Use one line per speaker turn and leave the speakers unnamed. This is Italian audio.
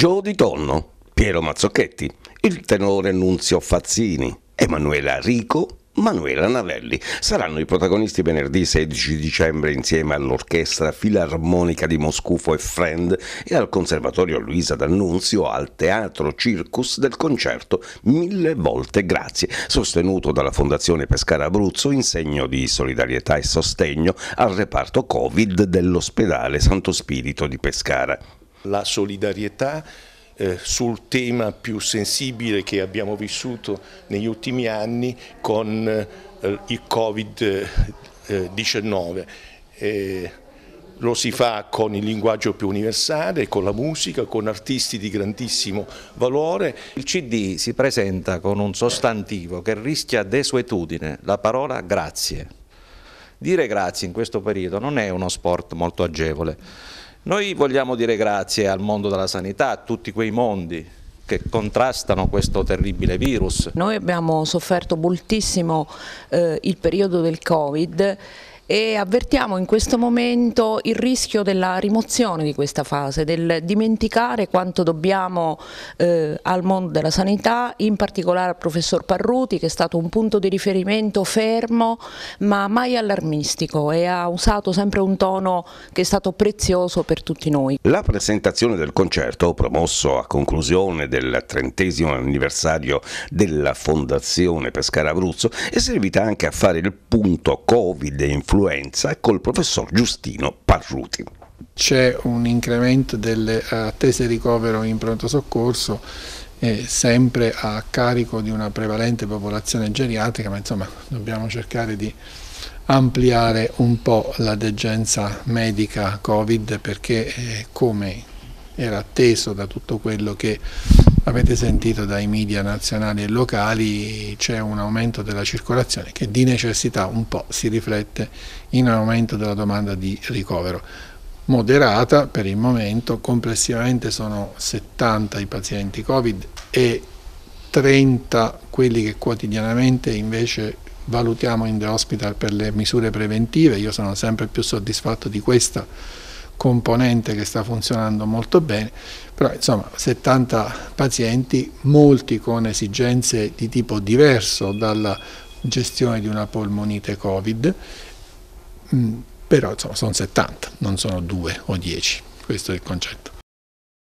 Gio Di Tonno, Piero Mazzocchetti, il tenore Nunzio Fazzini, Emanuela Rico, Manuela Navelli. Saranno i protagonisti venerdì 16 dicembre insieme all'Orchestra Filarmonica di Moscufo e Friend e al Conservatorio Luisa D'Annunzio al Teatro Circus del concerto Mille volte grazie, sostenuto dalla Fondazione Pescara Abruzzo in segno di solidarietà e sostegno al reparto Covid dell'ospedale Santo Spirito di Pescara.
La solidarietà eh, sul tema più sensibile che abbiamo vissuto negli ultimi anni con eh, il Covid-19. Eh, lo si fa con il linguaggio più universale, con la musica, con artisti
di grandissimo valore. Il CD si presenta con un sostantivo che rischia desuetudine, la parola grazie. Dire grazie in questo periodo non è uno sport molto agevole. Noi vogliamo dire grazie al mondo della sanità, a tutti quei mondi che contrastano questo terribile virus.
Noi abbiamo sofferto moltissimo eh, il periodo del Covid e avvertiamo in questo momento il rischio della rimozione di questa fase, del dimenticare quanto dobbiamo eh, al mondo della sanità, in particolare al professor Parruti che è stato un punto di riferimento fermo ma mai allarmistico e ha usato sempre un tono che è stato prezioso per tutti noi.
La presentazione del concerto promosso a conclusione del trentesimo anniversario della Fondazione Pescara Abruzzo è servita anche a fare il punto Covid e influenza influenza e col professor Giustino Parruti.
C'è un incremento delle attese di ricovero in pronto soccorso eh, sempre a carico di una prevalente popolazione geriatrica, ma insomma dobbiamo cercare di ampliare un po' la degenza medica Covid perché eh, come era atteso da tutto quello che avete sentito dai media nazionali e locali c'è un aumento della circolazione che di necessità un po' si riflette in un aumento della domanda di ricovero moderata per il momento, complessivamente sono 70 i pazienti Covid e 30 quelli che quotidianamente invece valutiamo in the hospital per le misure preventive, io sono sempre più soddisfatto di questa componente che sta funzionando molto bene, però insomma 70 pazienti, molti con esigenze di tipo diverso dalla gestione di una polmonite Covid, mm, però insomma sono 70, non sono 2 o 10, questo è il concetto.